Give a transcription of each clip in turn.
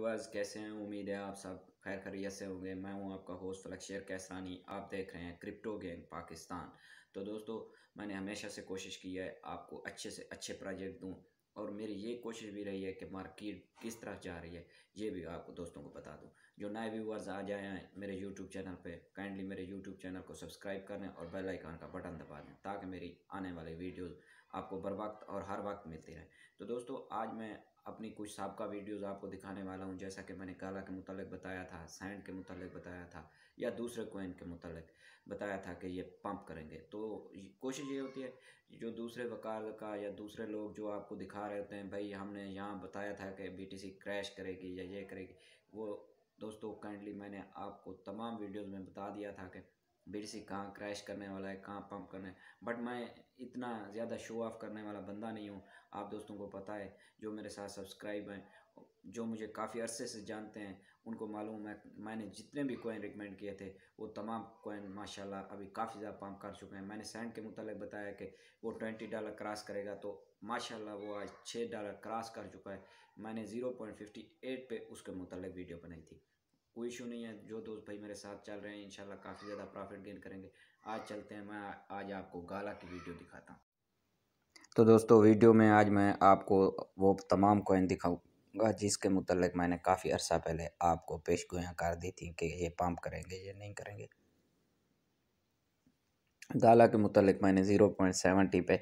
viewers कैसे हैं उम्मीद है आप सब खैर खरीत से होंगे मैं हूं आपका होस्ट फलकशेर कैसरानी आप देख रहे हैं क्रिप्टो गेम पाकिस्तान तो दोस्तों मैंने हमेशा से कोशिश की है आपको अच्छे से अच्छे प्रोजेक्ट दूं और मेरी ये कोशिश भी रही है कि मार्केट किस तरह जा रही है ये भी आपको दोस्तों को बता दूँ जो नए व्यूअर्स आ जाए हैं मेरे यूट्यूब चैनल पर काइंडली मेरे यूट्यूब चैनल को सब्सक्राइब कर लें और बेल का बटन दबा दें ताकि मेरी आने वाली वीडियोज़ आपको बर वक्त और हर वक्त मिलती रहे तो दोस्तों आज मैं अपनी कुछ सबका वीडियोज़ आपको दिखाने वाला हूँ जैसा कि मैंने काला के मुतल बताया था सैंड के मुतल बताया था या दूसरे कोइन के मुतल बताया था कि ये पंप करेंगे तो कोशिश ये होती है जो दूसरे वकार का या दूसरे लोग जो आपको दिखा रहे होते हैं भाई हमने यहाँ बताया था कि सी क्रैश करेगी या ये करेगी वो दोस्तों काइंडली मैंने आपको तमाम वीडियोज़ में बता दिया था कि भीड़ से कहाँ क्रैश करने वाला है कहाँ पंप करना है बट मैं इतना ज़्यादा शो ऑफ करने वाला बंदा नहीं हूँ आप दोस्तों को पता है जो मेरे साथ सब्सक्राइब हैं जो मुझे काफ़ी अरसे से जानते हैं उनको मालूम मैं मैंने जितने भी कोइन रिकमेंड किए थे वो तमाम कोइन माशाल्लाह अभी काफ़ी ज़्यादा पंप कर चुके हैं मैंने सैंड के मुतल बताया कि वो ट्वेंटी डॉलर क्रॉस करेगा तो माशाल्लाह वो आज छः डॉलर क्रॉस कर चुका है मैंने ज़ीरो पॉइंट फिफ्टी एट पे उसके मुतल वीडियो बनाई थी कोई इशू नहीं है जो दोस्त भाई मेरे साथ चल रहे हैं इंशाल्लाह काफ़ी ज़्यादा प्रॉफिट गेन करेंगे आज चलते हैं मैं आज आपको गाला की वीडियो दिखाता हूँ तो दोस्तों वीडियो में आज मैं आपको वो तमाम कोइन दिखाऊंगा जिसके मतलब मैंने काफ़ी अरसा पहले आपको पेश गोयाँ कर दी थी कि ये पम्प करेंगे ये नहीं करेंगे गाला के मतलब मैंने ज़ीरो पॉइंट सेवेंटी पे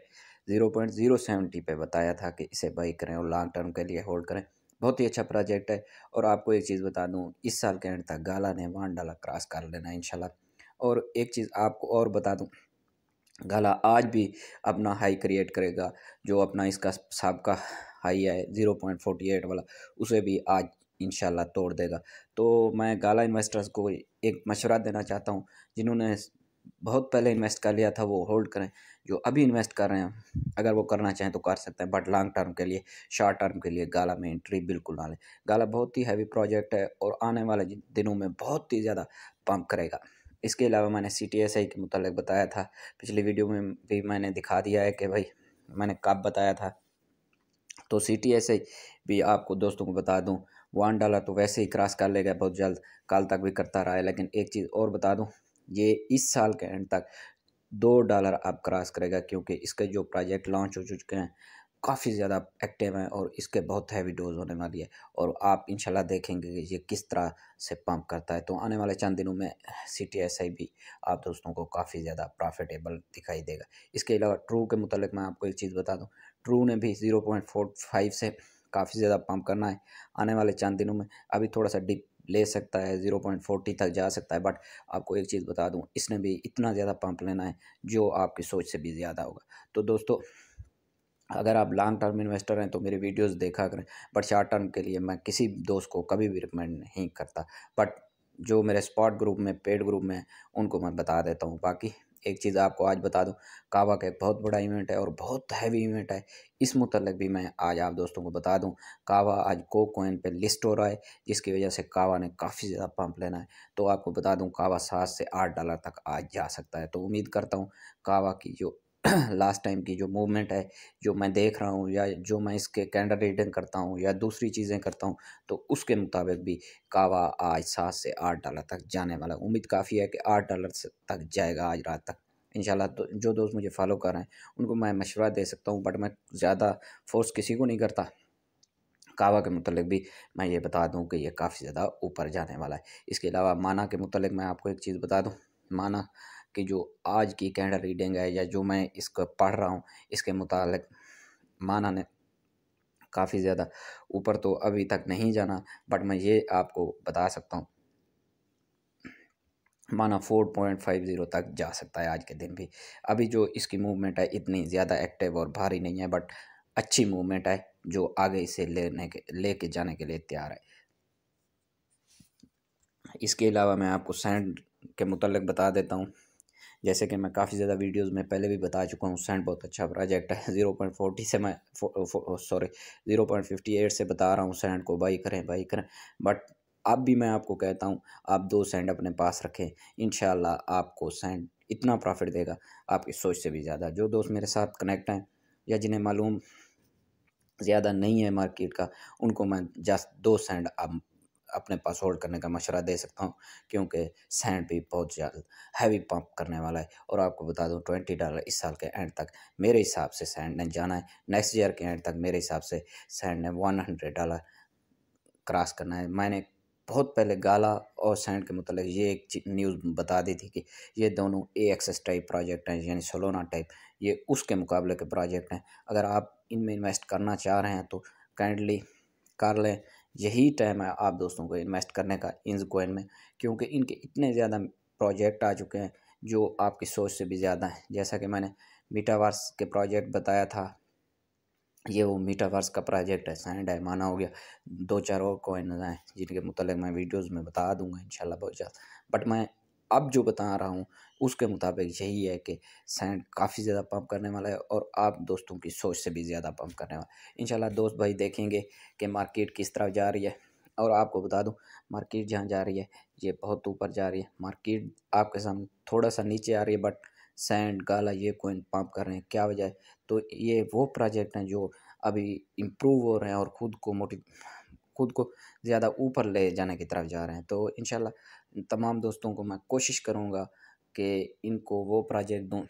ज़ीरो पॉइंट ज़ीरो सेवेंटी पे बताया था कि इसे बाई करें और लॉन्ग टर्म के लिए होल्ड करें बहुत ही अच्छा प्रोजेक्ट है और आपको एक चीज़ बता दूँ इस साल के एंड तक गाला ने वन डाला क्रॉस कर लेना इन और एक चीज़ आपको और बता दूँ गाला आज भी अपना हाई क्रिएट करेगा जो अपना इसका सबका हाई है ज़ीरो पॉइंट फोर्टी एट वाला उसे भी आज इन तोड़ देगा तो मैं गाला इन्वेस्टर्स को एक मशवरा देना चाहता हूँ जिन्होंने बहुत पहले इन्वेस्ट कर लिया था वो होल्ड करें जो अभी इन्वेस्ट कर रहे हैं अगर वो करना चाहें तो कर सकते हैं बट लॉन्ग टर्म के लिए शॉर्ट टर्म के लिए गाला में एंट्री बिल्कुल ना लें गाला बहुत ही हैवी प्रोजेक्ट है और आने वाले दिनों में बहुत ही ज़्यादा पम्प करेगा इसके अलावा मैंने सी टी एस आई के मतलब बताया था पिछली वीडियो में भी मैंने दिखा दिया है कि भाई मैंने कब बताया था तो सी टी एस आई भी आपको दोस्तों को बता दूँ वन डॉलर तो वैसे ही क्रॉस कर लेगा बहुत जल्द कल तक भी करता रहा है लेकिन एक चीज़ और बता दूँ ये इस साल के एंड तक दो डॉलर आप क्रॉस करेगा क्योंकि इसके जो प्रोजेक्ट लॉन्च हो चुके हैं काफ़ी ज़्यादा एक्टिव हैं और इसके बहुत हैवी डोज होने वाली है और आप इंशाल्लाह देखेंगे कि ये किस तरह से पंप करता है तो आने वाले चंद दिनों में सी टी एस आई भी आप दोस्तों को काफ़ी ज़्यादा प्रॉफिटेबल दिखाई देगा इसके अलावा ट्रू के मतलब मैं आपको एक चीज़ बता दूँ ट्रू ने भी ज़ीरो पॉइंट फोर फाइव से काफ़ी ज़्यादा पम्प करना है आने वाले चंद दिनों में अभी थोड़ा सा डिप ले सकता है ज़ीरो पॉइंट फोर्टी तक जा सकता है बट आपको एक चीज़ बता दूँ इसने भी इतना ज़्यादा पंप लेना है जो आपकी सोच से भी ज़्यादा होगा तो दोस्तों अगर आप लॉन्ग टर्म इन्वेस्टर हैं तो मेरी वीडियोस देखा करें बट शॉर्ट टर्म के लिए मैं किसी दोस्त को कभी भी रिकमेंड नहीं करता बट जो मेरे स्पॉट ग्रुप में पेड ग्रुप में उनको मैं बता देता हूँ बाकी एक चीज़ आपको आज बता दूँ काबा का एक बहुत बड़ा इवेंट है और बहुत हैवी इवेंट है इस मुतलक भी मैं आज आप दोस्तों को बता दूँ काबा आज को कोइन पर लिस्ट हो रहा है जिसकी वजह से काबा ने काफ़ी ज़्यादा पंप लेना है तो आपको बता दूँ काबा सात से आठ डॉलर तक आज जा सकता है तो उम्मीद करता हूँ काबा की जो लास्ट टाइम की जो मूवमेंट है जो मैं देख रहा हूँ या जो मैं इसके कैंडल रीडिंग करता हूँ या दूसरी चीज़ें करता हूँ तो उसके मुताबिक भी कावा आज सात से आठ डॉलर तक जाने वाला उम्मीद काफ़ी है कि आठ डॉलर तक जाएगा आज रात तक इन तो जो दोस्त मुझे फॉलो कर रहे हैं उनको मैं मशवरा दे सकता हूँ बट मैं ज़्यादा फोर्स किसी को नहीं करता कावा के मतलब भी मैं ये बता दूँ कि यह काफ़ी ज़्यादा ऊपर जाने वाला है इसके अलावा माना के मतलब मैं आपको एक चीज़ बता दूँ माना कि जो आज की कैंडल रीडिंग है या जो मैं इसको पढ़ रहा हूँ इसके मुतालिक माना ने काफ़ी ज़्यादा ऊपर तो अभी तक नहीं जाना बट मैं ये आपको बता सकता हूँ माना फोर पॉइंट फाइव ज़ीरो तक जा सकता है आज के दिन भी अभी जो इसकी मूवमेंट है इतनी ज़्यादा एक्टिव और भारी नहीं है बट अच्छी मूवमेंट है जो आगे इसे लेने के ले के जाने के लिए तैयार है इसके अलावा मैं आपको सैंड के मतलब बता देता हूँ जैसे कि मैं काफ़ी ज़्यादा वीडियोस में पहले भी बता चुका हूँ सेंट बहुत अच्छा प्रोजेक्ट है ज़ीरो पॉइंट फोर्टी से मैं sorry zero point fifty eight से बता रहा हूँ सेंट को बाई करें बाई करें बट अब भी मैं आपको कहता हूँ आप दो सेंट अपने पास रखें इन आपको सेंट इतना प्रॉफिट देगा आपकी सोच से भी ज़्यादा जो दोस्त मेरे साथ कनेक्ट हैं या जिन्हें मालूम ज़्यादा नहीं है मार्केट का उनको मैं जस्ट दो सेंड आप अपने पास होल्ड करने का मशवरा दे सकता हूँ क्योंकि सैंड भी बहुत ज़्यादा हैवी पंप करने वाला है और आपको बता दूँ ट्वेंटी डॉलर इस साल के एंड तक मेरे हिसाब से सैंड ने जाना है नेक्स्ट ईयर के एंड तक मेरे हिसाब से सैंड ने वन हंड्रेड डॉलर क्रॉस करना है मैंने बहुत पहले गाला और सैंड के मतलब ये एक न्यूज़ बता दी थी कि ये दोनों ए एक्सेस टाइप प्रोजेक्ट हैं यानी सोलोना टाइप ये उसके मुकाबले के प्रोजेक्ट हैं अगर आप इनमें इन्वेस्ट करना चाह रहे हैं तो काइंडली कर लें यही टाइम है आप दोस्तों को इन्वेस्ट करने का इन कोइन में क्योंकि इनके इतने ज़्यादा प्रोजेक्ट आ चुके हैं जो आपकी सोच से भी ज़्यादा हैं जैसा कि मैंने मीटावर्स के प्रोजेक्ट बताया था ये वो मीटावर्स का प्रोजेक्ट है है माना हो गया दो चार और कोइन हैं जिनके मतलब मैं वीडियोज़ में बता दूंगा इन बहुत ज़्यादा बट मैं अब जो बता रहा हूँ उसके मुताबिक यही है कि सैंड काफ़ी ज़्यादा पंप करने वाला है और आप दोस्तों की सोच से भी ज़्यादा पंप करने वाला इन दोस्त भाई देखेंगे कि मार्केट किस तरफ जा रही है और आपको बता दूं मार्केट जहाँ जा रही है ये बहुत ऊपर जा रही है मार्केट आपके सामने थोड़ा सा नीचे आ रही है बट सैंड गाला ये कोइन पम्प कर रहे हैं क्या वजह है तो ये वो प्रोजेक्ट हैं जो अभी इम्प्रूव हो रहे हैं और ख़ुद को मोटिव खुद को ज़्यादा ऊपर ले जाने की तरफ जा रहे हैं तो इन तमाम दोस्तों को मैं कोशिश करूँगा कि इनको वो प्रोजेक्ट दूँ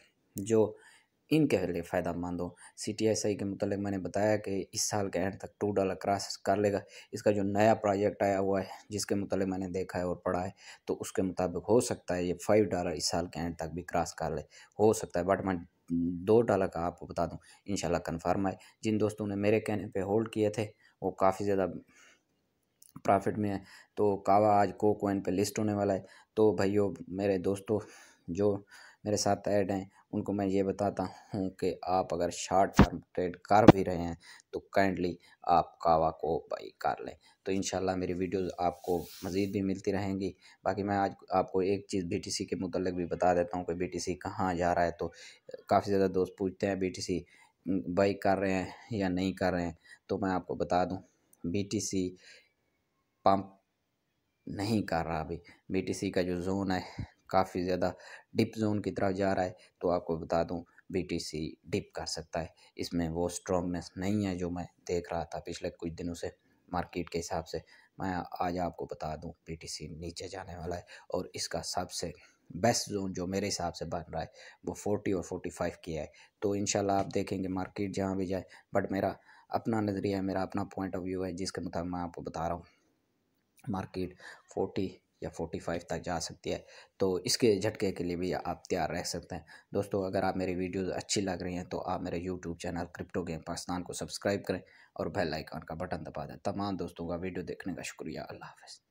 जो इनके लिए फ़ायदा मंद हो सी टी एस आई के मतलब मैंने बताया कि इस साल के एंड तक टू डॉलर क्रॉस कर लेगा इसका जो नया प्रोजेक्ट आया हुआ है जिसके मतलब मैंने देखा है और पढ़ा है तो उसके मुताबिक हो सकता है ये फाइव डॉलर इस साल के एंड तक भी क्रॉस कर ले हो सकता है बट मैं दो डॉलर का आपको बता दूँ इन कंफर्म है जिन दोस्तों ने मेरे कहने पर होल्ड किए थे वो काफ़ी ज़्यादा प्रॉफिट में है तो कावा आज को कोइन पे लिस्ट होने वाला है तो भाइयों मेरे दोस्तों जो मेरे साथ ऐड हैं उनको मैं ये बताता हूँ कि आप अगर शॉर्ट टर्म ट्रेड कर भी रहे हैं तो काइंडली आप कावा को बाई कर लें तो इन मेरी वीडियोस आपको मज़ीद भी मिलती रहेंगी बाकी मैं आज आपको एक चीज़ बीटीसी के मुतलक भी बता देता हूँ कि बीटीसी कहाँ जा रहा है तो काफ़ी ज़्यादा दोस्त पूछते हैं बी बाई कर रहे हैं या नहीं कर रहे हैं तो मैं आपको बता दूँ बी पंप नहीं कर रहा अभी बीटीसी का जो जोन है काफ़ी ज़्यादा डिप जोन की तरफ जा रहा है तो आपको बता दूं बीटीसी डिप कर सकता है इसमें वो स्ट्रॉन्गनेस नहीं है जो मैं देख रहा था पिछले कुछ दिनों से मार्केट के हिसाब से मैं आज आपको बता दूं बीटीसी नीचे जाने वाला है और इसका सबसे बेस्ट जोन जो मेरे हिसाब से बन रहा है वो फोर्टी और फोर्टी फाइव की है तो इन आप देखेंगे मार्केट जहाँ भी जाए बट मेरा अपना नज़रिया मेरा अपना पॉइंट ऑफ व्यू है जिसके मुताबिक मैं आपको बता रहा हूँ मार्केट फोर्टी या फोर्टी फाइव तक जा सकती है तो इसके झटके के लिए भी आप तैयार रह सकते हैं दोस्तों अगर आप मेरी वीडियोस अच्छी लग रही हैं तो आप मेरे YouTube channel crypto game Pakistan को सब्सक्राइब करें और बेल आइकन का बटन दबा दें तमाम दोस्तों का वीडियो देखने का शुक्रिया अल्लाह हाफ़